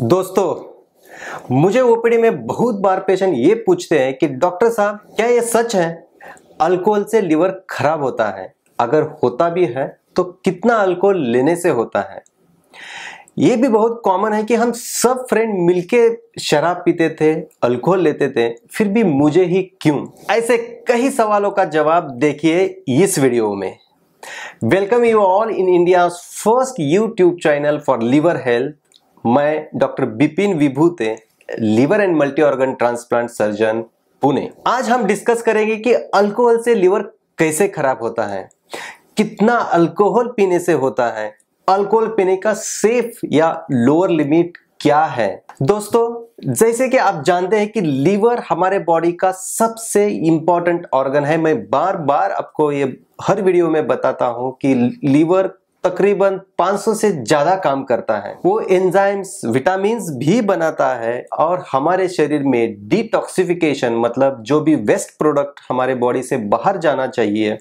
दोस्तों मुझे ओपीडी में बहुत बार पेशेंट ये पूछते हैं कि डॉक्टर साहब क्या ये सच है अल्कोहल से लीवर खराब होता है अगर होता भी है तो कितना अल्कोहल लेने से होता है ये भी बहुत कॉमन है कि हम सब फ्रेंड मिलके शराब पीते थे अल्कोहल लेते थे फिर भी मुझे ही क्यों ऐसे कई सवालों का जवाब देखिए इस वीडियो में welcome you all in India first YouTube channel for liver health मैं doctor Bipin Vibhute liver and multi organ transplant surgeon Pune आज हम डिस्कस करेंगे कि अल्कोहल से लीवर कैसे खराब होता है कितना अल्कोहल पीने से होता है अल्कोहल पीने का सेफ या लोअर लिमिट क्या है दोस्तों जैसे कि आप जानते हैं कि लीवर हमारे बॉडी का सबसे इंपॉर्टेंट ऑर्गन है मैं बार बार आपको ये हर वीडियो में बताता हूं कि लीवर तकरीबन 500 से ज़्यादा काम करता है वो एंजाइम्स विटामिन भी बनाता है और हमारे शरीर में डिटॉक्सिफिकेशन मतलब जो भी वेस्ट प्रोडक्ट हमारे बॉडी से बाहर जाना चाहिए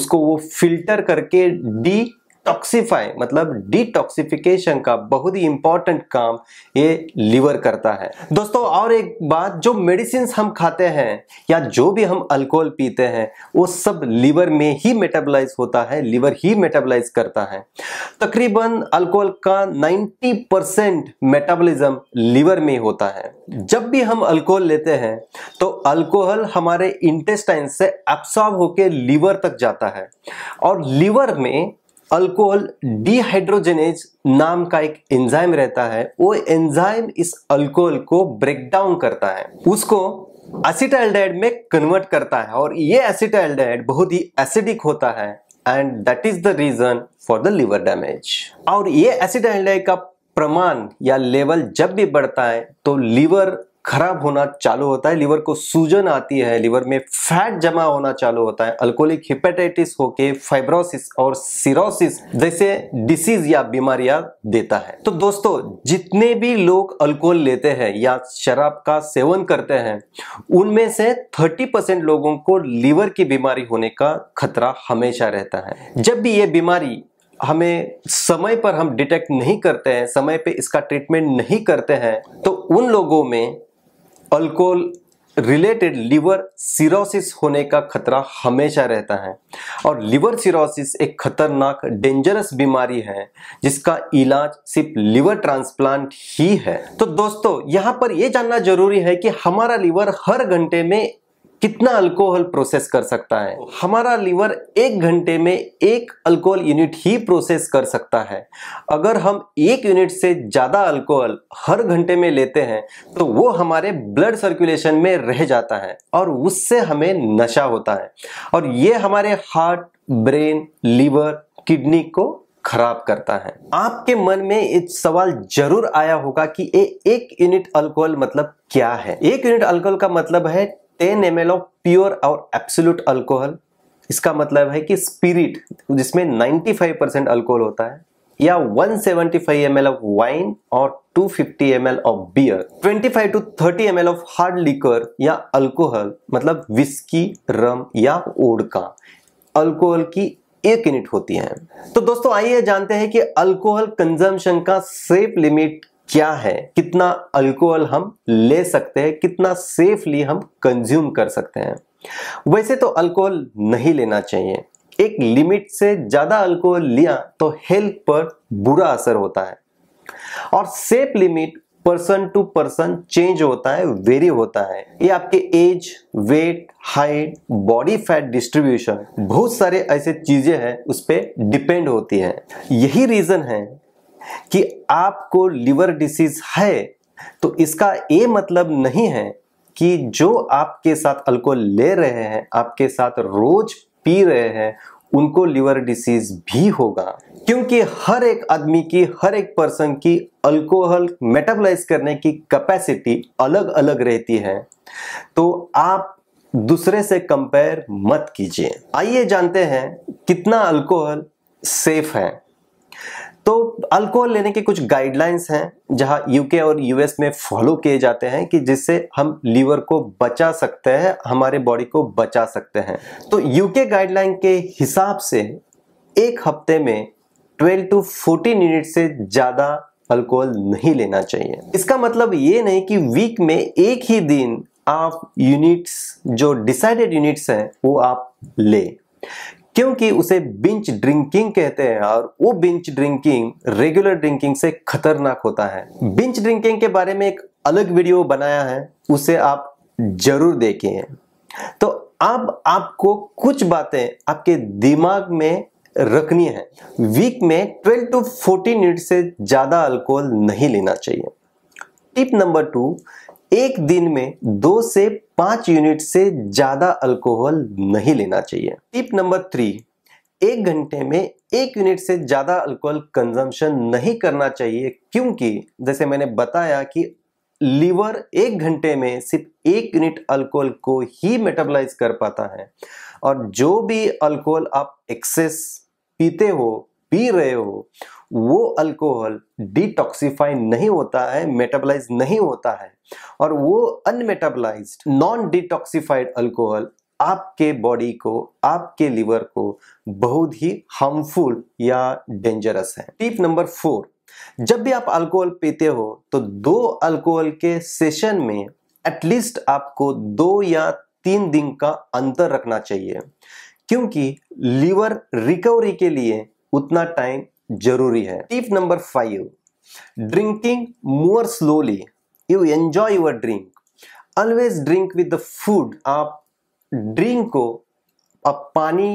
उसको वो फिल्टर करके डी टॉक्सीफाई मतलब डिटॉक्सिफिकेशन का बहुत ही इंपॉर्टेंट काम ये लीवर करता है दोस्तों और एक बात जो मेडिसिन हम खाते हैं या जो भी हम अल्कोहल पीते हैं वो सब लीवर में ही मेटाबलाइज होता है लीवर ही मेटाबलाइज करता है तकरीबन अल्कोहल का 90 परसेंट मेटाबलिज्म लीवर में होता है जब भी हम अल्कोहल लेते हैं तो अल्कोहल हमारे इंटेस्टाइन से एब्सॉर्ब होकर लीवर तक जाता है और लीवर में अल्कोहल डिहाइड्रोजेनेज नाम का एक एंजाइम रहता है वो एंजाइम इस अल्कोहल को डाउन करता है उसको एसिटाइलडाइड में कन्वर्ट करता है और ये एसिटाइलडाइड बहुत ही एसिडिक होता है and that is the reason for the liver damage और ये एसिटाइलडाइड का प्रमाण या लेवल जब भी बढ़ता है तो लीवर खराब होना चालू होता है लीवर को सूजन आती है लीवर में फैट जमा होना चालू होता है अल्कोहलिक हिपेटाइटिस होके फाइब्रोसिस और सिरोसिस जैसे डिसीज या बीमारियां देता है तो दोस्तों जितने भी लोग अल्कोहल लेते हैं या शराब का सेवन करते हैं उनमें से 30 परसेंट लोगों को लीवर की बीमारी होने का खतरा हमेशा रहता है जब भी ये बीमारी हमें समय पर हम डिटेक्ट नहीं करते हैं समय पे इसका ट्रीटमेंट नहीं करते हैं तो उन लोगों में अल्कोहल रिलेटेड लिवर सिरोसिस होने का खतरा हमेशा रहता है और लिवर सिरोसिस एक खतरनाक डेंजरस बीमारी है जिसका इलाज सिर्फ लिवर ट्रांसप्लांट ही है तो दोस्तों यहाँ पर यह जानना जरूरी है कि हमारा लिवर हर घंटे में कितना अल्कोहल प्रोसेस कर सकता है हमारा लीवर एक घंटे में एक अल्कोहल यूनिट ही प्रोसेस कर सकता है अगर हम एक यूनिट से ज़्यादा अल्कोहल हर घंटे में लेते हैं तो वो हमारे ब्लड सर्कुलेशन में रह जाता है और उससे हमें नशा होता है और ये हमारे हार्ट ब्रेन लीवर किडनी को खराब करता है आपके मन में एक सवाल जरूर आया होगा कि ए, एक यूनिट अल्कोहल मतलब क्या है एक यूनिट अल्कोहल का मतलब है टेन एम ऑफ प्योर और एब्सोल्यूट अल्कोहल इसका मतलब है कि स्पिरिट जिसमें 95 फाइव परसेंट अल्कोहल होता है या 175 सेवेंटी ml ऑफ वाइन और 250 ml of beer 25 to 30 ml of hard liquor या अल्कोहल मतलब विस्की रम या ओडका अल्कोहल की एक यूनिट होती है तो दोस्तों आइए जानते हैं कि अल्कोहल कंजम्पशन का सेफ लिमिट क्या है कितना अल्कोहल हम ले सकते हैं कितना सेफली हम कंज्यूम कर सकते हैं वैसे तो अल्कोहल नहीं लेना चाहिए एक लिमिट से ज़्यादा अल्कोहल लिया तो हेल्थ पर बुरा असर होता है और safe limit person to person change होता है वेरी होता है ये आपके age weight height body fat distribution बहुत सारे ऐसे चीज़ें हैं उस पर डिपेंड होती है यही रीज़न है कि आपको लिवर डिसीज है तो इसका ये मतलब नहीं है कि जो आपके साथ अल्कोहल ले रहे हैं आपके साथ रोज पी रहे हैं उनको लिवर डिसीज भी होगा क्योंकि हर एक आदमी की हर एक पर्सन की अल्कोहल मेटाबलाइज करने की कैपेसिटी अलग अलग रहती है तो आप दूसरे से कंपेयर मत कीजिए आइए जानते हैं कितना अल्कोहल सेफ है तो अल्कोहल लेने के कुछ गाइडलाइंस हैं जहां यूके और यूएस में फॉलो किए जाते हैं कि जिससे हम लीवर को बचा सकते हैं हमारे बॉडी को बचा सकते हैं तो यूके गाइडलाइन के हिसाब से एक हफ्ते में 12 टू 14 यूनिट से ज़्यादा अल्कोहल नहीं लेना चाहिए इसका मतलब ये नहीं कि वीक में एक ही दिन आप यूनिट्स जो डिसाइडेड यूनिट्स हैं वो आप ले क्योंकि उसे बिंच ड्रिंकिंग कहते हैं और वो बिंच ड्रिंकिंग रेगुलर ड्रिंकिंग से खतरनाक होता है बिंच ड्रिंकिंग के बारे में एक अलग वीडियो बनाया है उसे आप जरूर देखिए तो अब आप, आपको कुछ बातें आपके दिमाग में रखनी है वीक में 12 टू 14 मिनट से ज़्यादा अल्कोहल नहीं लेना चाहिए टिप नंबर टू एक दिन में दो से पांच यूनिट से ज्यादा अल्कोहल नहीं लेना चाहिए टिप नंबर थ्री एक घंटे में एक यूनिट से ज़्यादा अल्कोहल कंजम्पशन नहीं करना चाहिए क्योंकि जैसे मैंने बताया कि लीवर एक घंटे में सिर्फ एक यूनिट अल्कोहल को ही मेटाबलाइज कर पाता है और जो भी अल्कोहल आप एक्सेस पीते हो पी रहे हो वो अल्कोहल डिटॉक्सिफाई नहीं होता है मेटाबलाइज नहीं होता है और वो अनमेटाबलाइज नॉन डिटॉक्सिफाइड अल्कोहल आपके बॉडी को आपके लिवर को बहुत ही हार्मफुल या डेंजरस है टिप नंबर फोर जब भी आप अल्कोहल पीते हो तो दो अल्कोहल के सेशन में एटलीस्ट आपको दो या तीन दिन का अंतर रखना चाहिए क्योंकि लीवर रिकवरी के लिए उतना टाइम जरूरी है tip number five drinking more slowly you enjoy your drink always drink with the food आप ड्रिंक को आप पानी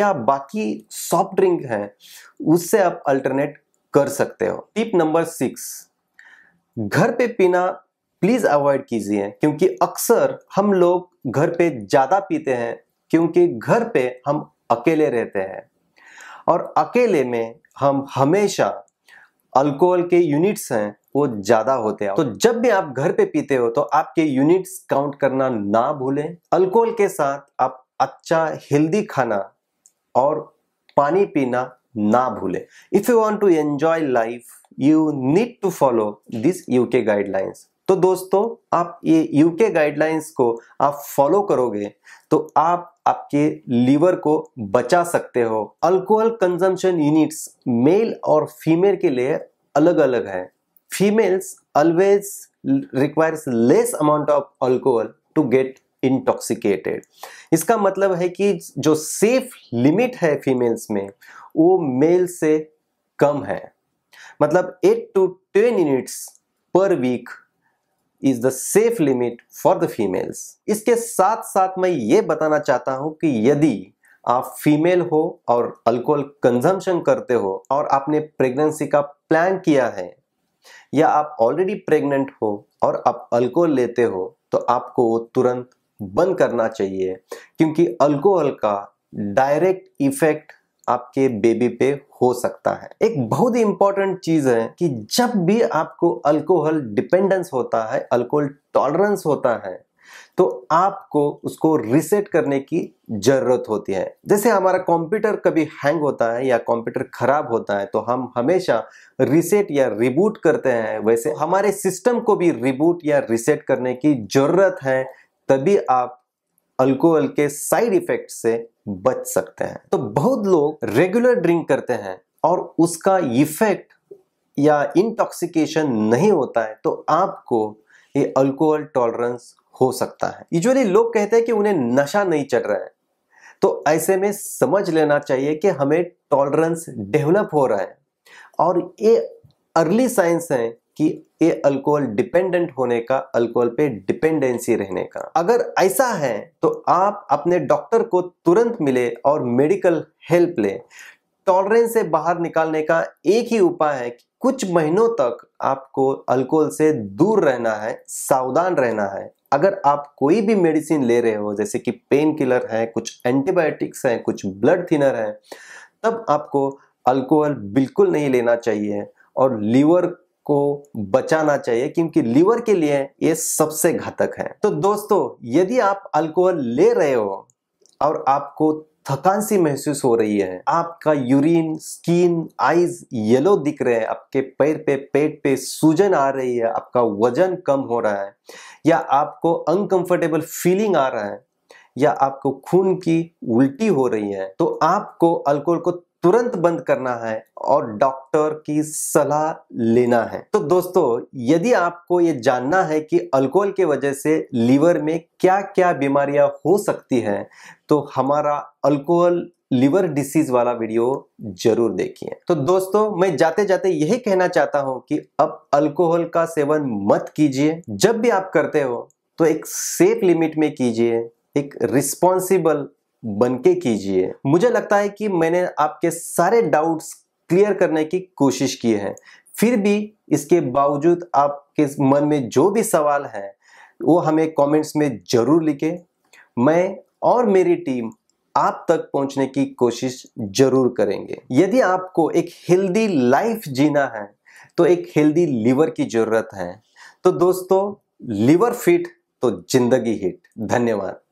या बाकी सॉफ्ट ड्रिंक है उससे आप अल्टरनेट कर सकते हो टिप नंबर सिक्स घर पे पीना प्लीज अवॉइड कीजिए क्योंकि अक्सर हम लोग घर पे ज्यादा पीते हैं क्योंकि घर पे हम अकेले रहते हैं और अकेले में हम हमेशा अल्कोहल के यूनिट्स हैं वो ज्यादा होते हैं तो जब भी आप घर पे पीते हो तो आपके यूनिट्स काउंट करना ना भूलें अल्कोहल के साथ आप अच्छा हेल्दी खाना और पानी पीना ना भूलें if you want to enjoy life you need to follow this UK guidelines तो दोस्तों आप ये यूके गाइडलाइंस को आप फॉलो करोगे तो आप आपके लीवर को बचा सकते हो अल्कोहल कंजम्पशन यूनिट्स मेल और फीमेल के लिए अलग अलग है females always requires less amount of alcohol to get intoxicated इसका मतलब है कि जो सेफ लिमिट है फीमेल्स में वो मेल से कम है मतलब eight to ten units per week is the safe limit for the females इसके साथ साथ मैं ये बताना चाहता हूं कि यदि आप फीमेल हो और अल्कोहल कंजम्पशन करते हो और आपने प्रेगनेंसी का प्लान किया है या आप ऑलरेडी प्रेग्नेंट हो और आप अल्कोहल लेते हो तो आपको वो तुरंत बंद करना चाहिए क्योंकि अल्कोहल का डायरेक्ट इफेक्ट आपके बेबी पे हो सकता है एक बहुत ही इंपॉर्टेंट चीज है कि जब भी आपको अल्कोहल डिपेंडेंस होता है अल्कोहल टॉलरेंस होता है तो आपको उसको रिसेट करने की जरूरत होती है जैसे हमारा कंप्यूटर कभी हैंग होता है या कंप्यूटर खराब होता है तो हम हमेशा रिसेट या रिबूट करते हैं वैसे हमारे सिस्टम को भी रिबूट या रिसेट करने की जरूरत है तभी आप अल्कोहल के साइड इफेक्ट से बच सकते हैं तो बहुत लोग रेगुलर ड्रिंक करते हैं और उसका इफेक्ट या इंटॉक्सिकेशन नहीं होता है तो आपको ये अल्कोहल टॉलरेंस हो सकता है यूजुअली लोग कहते हैं कि उन्हें नशा नहीं चढ़ रहा है तो ऐसे में समझ लेना चाहिए कि हमें टॉलरेंस डेवलप हो रहा है और ये अर्ली साइंस हैं कि ये अल्कोहल डिपेंडेंट होने का अल्कोहल पे डिपेंडेंसी रहने का अगर ऐसा है तो आप अपने डॉक्टर को तुरंत मिले और मेडिकल हेल्प ले टॉलरेंस से बाहर निकालने का एक ही उपाय है कि कुछ महीनों तक आपको अल्कोहल से दूर रहना है सावधान रहना है अगर आप कोई भी मेडिसिन ले रहे हो जैसे कि पेन किलर है कुछ एंटीबायोटिक्स हैं कुछ ब्लड थिनर है तब आपको अल्कोहल बिल्कुल नहीं लेना चाहिए और लीवर को बचाना चाहिए क्योंकि लीवर के लिए ये सबसे घातक है तो दोस्तों यदि आप अल्कोहल ले रहे हो और आपको थकान सी महसूस हो रही है आपका यूरिन स्किन आईज येलो दिख रहे हैं आपके पैर पे पेट पे सूजन आ रही है आपका वजन कम हो रहा है या आपको अनकंफर्टेबल फीलिंग आ रहा है या आपको खून की उल्टी हो रही है तो आपको अल्कोहल को तुरंत बंद करना है और डॉक्टर की सलाह लेना है तो दोस्तों यदि आपको ये जानना है कि अल्कोहल के वजह से लीवर में क्या क्या बीमारियां हो सकती हैं तो हमारा अल्कोहल लिवर डिसीज वाला वीडियो जरूर देखिए तो दोस्तों मैं जाते जाते यही कहना चाहता हूं कि अब अल्कोहल का सेवन मत कीजिए जब भी आप करते हो तो एक सेफ लिमिट में कीजिए एक रिस्पॉन्सिबल बनके कीजिए मुझे लगता है कि मैंने आपके सारे डाउट्स क्लियर करने की कोशिश की है फिर भी इसके बावजूद आपके मन में जो भी सवाल है वो हमें कमेंट्स में ज़रूर लिखें मैं और मेरी टीम आप तक पहुंचने की कोशिश जरूर करेंगे यदि आपको एक हेल्दी लाइफ जीना है तो एक हेल्दी लीवर की ज़रूरत है तो दोस्तों लीवर फिट तो जिंदगी हिट धन्यवाद